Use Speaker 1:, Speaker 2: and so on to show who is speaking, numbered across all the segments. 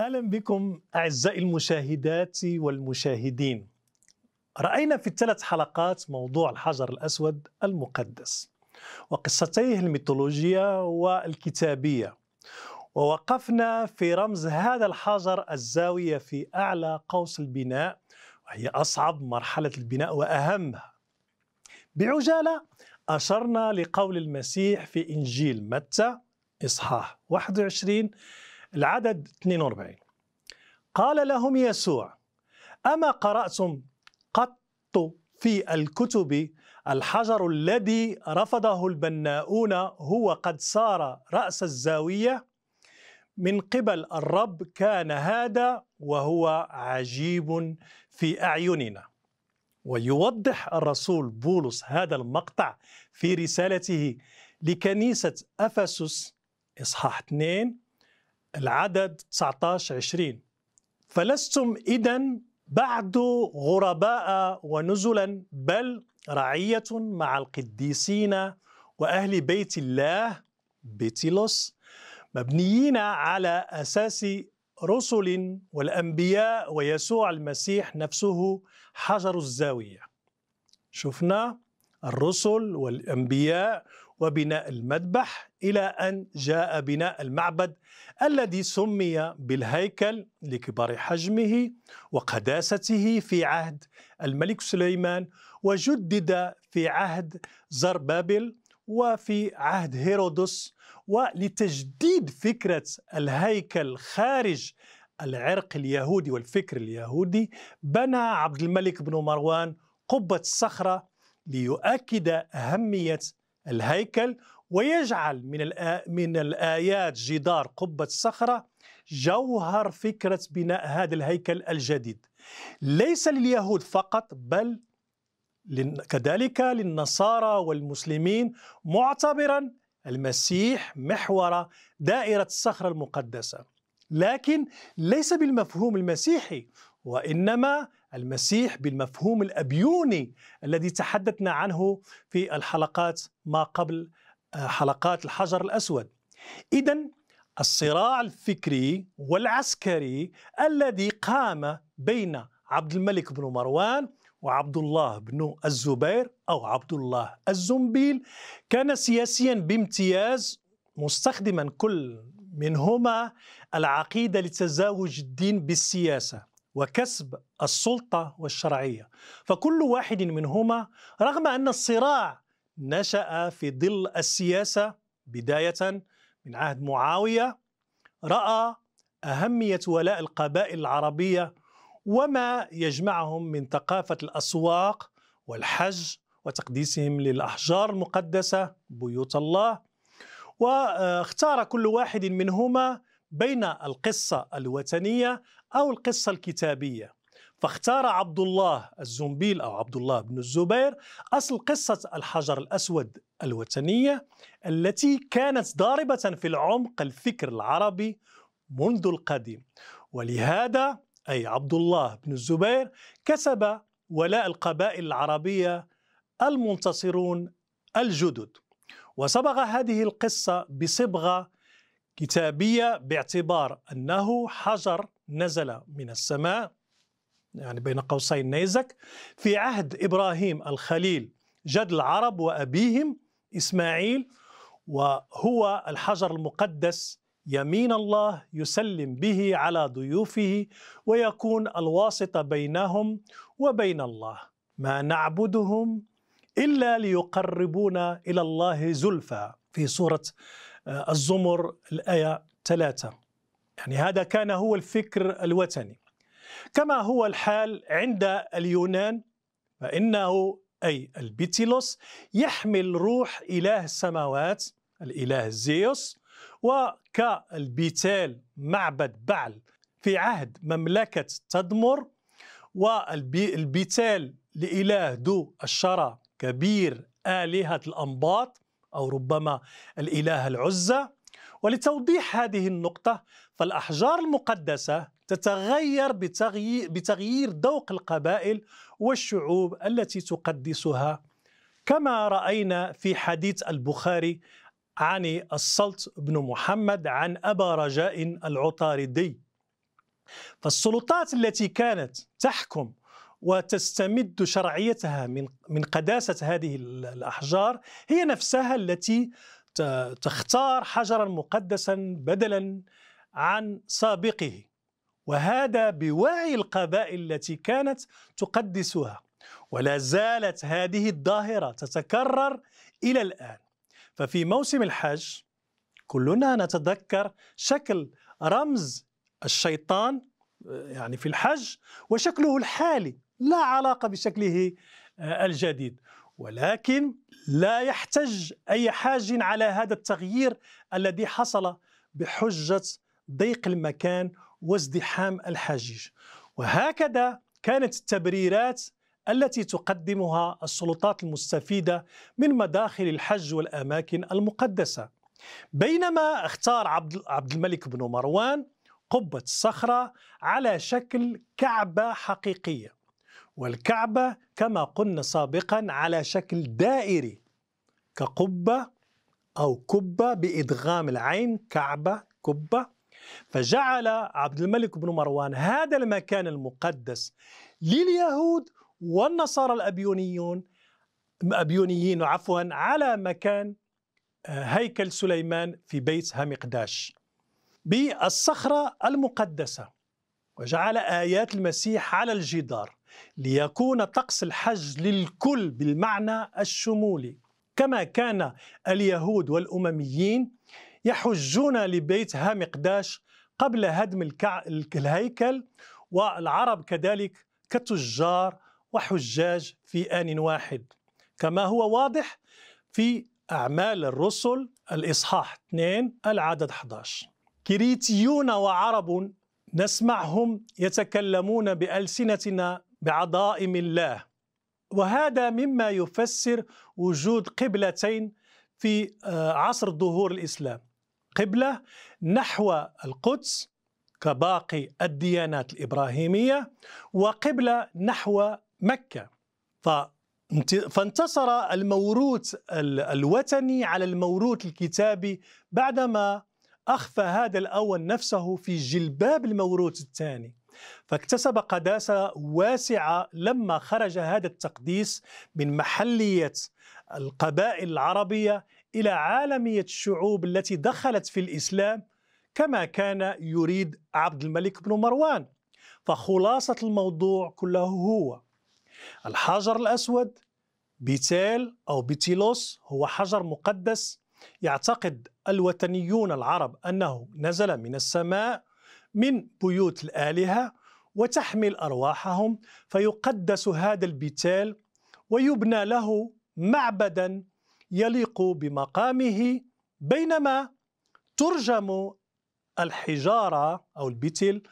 Speaker 1: اهلا بكم اعزائي المشاهدات والمشاهدين. راينا في الثلاث حلقات موضوع الحجر الاسود المقدس وقصتيه الميثولوجيه والكتابيه. ووقفنا في رمز هذا الحجر الزاويه في اعلى قوس البناء وهي اصعب مرحله البناء واهمها. بعجاله اشرنا لقول المسيح في انجيل متى اصحاح 21 العدد 42 قال لهم يسوع أما قرأتم قط في الكتب الحجر الذي رفضه البناؤون هو قد صار رأس الزاوية من قبل الرب كان هذا وهو عجيب في أعيننا ويوضح الرسول بولس هذا المقطع في رسالته لكنيسة أفسس إصحاح 2 العدد 19 20 فلستم إذا بعد غرباء ونزلا بل رعية مع القديسين وأهل بيت الله بيتيلوس مبنيين على أساس رسل والأنبياء ويسوع المسيح نفسه حجر الزاوية شفنا الرسل والأنبياء وبناء المذبح إلى أن جاء بناء المعبد الذي سمي بالهيكل لكبر حجمه وقداسته في عهد الملك سليمان وجدد في عهد زربابل وفي عهد هيرودس ولتجديد فكرة الهيكل خارج العرق اليهودي والفكر اليهودي بنى عبد الملك بن مروان قبة الصخرة ليؤكد أهمية الهيكل ويجعل من من الآيات جدار قبة الصخرة جوهر فكرة بناء هذا الهيكل الجديد ليس لليهود فقط بل كذلك للنصارى والمسلمين معتبرا المسيح محور دائرة الصخرة المقدسة لكن ليس بالمفهوم المسيحي وإنما المسيح بالمفهوم الابيوني الذي تحدثنا عنه في الحلقات ما قبل آه، حلقات الحجر الاسود. اذا الصراع الفكري والعسكري الذي قام بين عبد الملك بن مروان وعبد الله بن الزبير او عبد الله الزنبيل كان سياسيا بامتياز مستخدما كل منهما العقيده لتزاوج الدين بالسياسه وكسب السلطه والشرعيه فكل واحد منهما رغم ان الصراع نشا في ظل السياسه بدايه من عهد معاويه راى اهميه ولاء القبائل العربيه وما يجمعهم من ثقافه الاسواق والحج وتقديسهم للاحجار المقدسه بيوت الله واختار كل واحد منهما بين القصه الوثنيه أو القصة الكتابية فاختار عبد الله الزنبيل أو عبد الله بن الزبير أصل قصة الحجر الأسود الوثنية التي كانت ضاربة في العمق الفكر العربي منذ القديم ولهذا أي عبد الله بن الزبير كسب ولاء القبائل العربية المنتصرون الجدد وصبغ هذه القصة بصبغة كتابية باعتبار أنه حجر نزل من السماء يعني بين قوسين نيزك في عهد إبراهيم الخليل جد العرب وأبيهم إسماعيل وهو الحجر المقدس يمين الله يسلم به على ضيوفه ويكون الواسطة بينهم وبين الله ما نعبدهم إلا ليقربونا إلى الله زلفى في سورة آه، الزمر الآية ثلاثه يعني هذا كان هو الفكر الوثني كما هو الحال عند اليونان فإنه أي البيتيلوس يحمل روح إله السماوات الإله زيوس وكالبيتال معبد بعل في عهد مملكة تدمر والبيتال لإله ذو الشرى كبير آلهة الأنباط أو ربما الإله العزة ولتوضيح هذه النقطة فالأحجار المقدسة تتغير بتغيير, ذوق القبائل والشعوب التي تقدسها كما رأينا في حديث البخاري عن السلط بن محمد عن أبا رجاء العطاردي فالسلطات التي كانت تحكم وتستمد شرعيتها من من قداسه هذه الاحجار هي نفسها التي تختار حجرا مقدسا بدلا عن سابقه وهذا بوعي القبائل التي كانت تقدسها ولا زالت هذه الظاهرة تتكرر إلى الآن ففي موسم الحج كلنا نتذكر شكل رمز الشيطان يعني في الحج وشكله الحالي لا علاقة بشكله آه، الجديد ولكن لا يحتج أي حاج على هذا التغيير الذي حصل بحجة ضيق المكان وازدحام الحجيج وهكذا كانت التبريرات التي تقدمها السلطات المستفيده من مداخل الحج والاماكن المقدسه بينما اختار عبد الملك بن مروان قبه الصخره على شكل كعبه حقيقيه والكعبه كما قلنا سابقا على شكل دائري كقبه او كبه بادغام العين كعبه كبه فجعل عبد الملك بن مروان هذا المكان المقدس لليهود والنصارى الأبيونيون أبيونيين عفوا على مكان آه، هيكل سليمان في بيت هامقداش بالصخرة المقدسة وجعل آيات المسيح على الجدار ليكون طقس الحج للكل بالمعنى الشمولي كما كان اليهود والأمميين يحجون لبيت هامقداش قبل هدم الكع... الهيكل والعرب كذلك كتجار وحجاج في آن واحد كما هو واضح في أعمال الرسل الإصحاح 2 العدد 11 كريتيون وعرب نسمعهم يتكلمون بألسنتنا بعظائم الله وهذا مما يفسر وجود قبلتين في آه، عصر ظهور الإسلام القبلة نحو القدس كباقي الديانات الإبراهيمية وقبلة نحو مكة فانتصر الموروث الوثني على الموروث الكتابي بعدما أخفى هذا الأول نفسه في جلباب الموروث الثاني فاكتسب قداسة واسعة لما خرج هذا التقديس من محلية القبائل العربية الى عالميه الشعوب التي دخلت في الاسلام كما كان يريد عبد الملك بن مروان فخلاصه الموضوع كله هو الحجر الاسود بيتيل او بيتيلوس هو حجر مقدس يعتقد الوثنيون العرب انه نزل من السماء من بيوت الالهه وتحمل ارواحهم فيقدس هذا البيتال ويبنى له معبدا يليق بمقامه بينما ترجم الحجارة أو البتل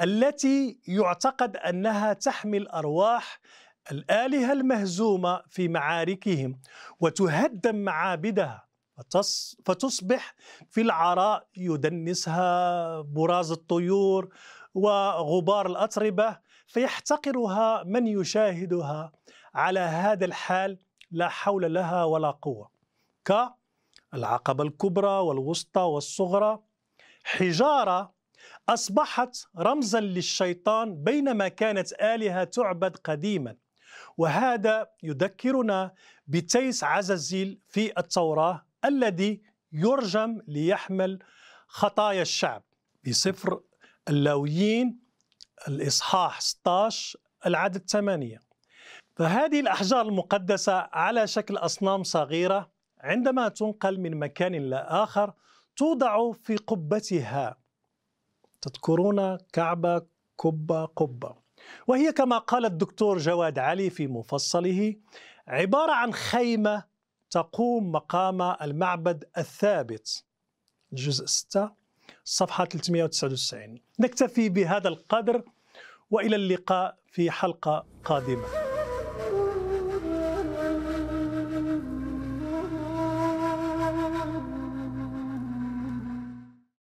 Speaker 1: التي يعتقد أنها تحمل أرواح الآلهة المهزومة في معاركهم وتهدم معابدها فتصبح في العراء يدنسها براز الطيور وغبار الأتربة فيحتقرها من يشاهدها على هذا الحال لا حول لها ولا قوة العقبة الكبرى والوسطى والصغرى حجارة أصبحت رمزا للشيطان بينما كانت آلهة تعبد قديما وهذا يذكرنا بتيس عزازيل في التوراة الذي يرجم ليحمل خطايا الشعب بسفر اللاويين الإصحاح 16 العدد 8 فهذه الأحجار المقدسة على شكل أصنام صغيرة عندما تنقل من مكان لآخر توضع في قبتها تذكرون كعبة قبة قبة وهي كما قال الدكتور جواد علي في مفصله عبارة عن خيمة تقوم مقام المعبد الثابت الجزء 6 صفحة 399 نكتفي بهذا القدر وإلى اللقاء في حلقة قادمة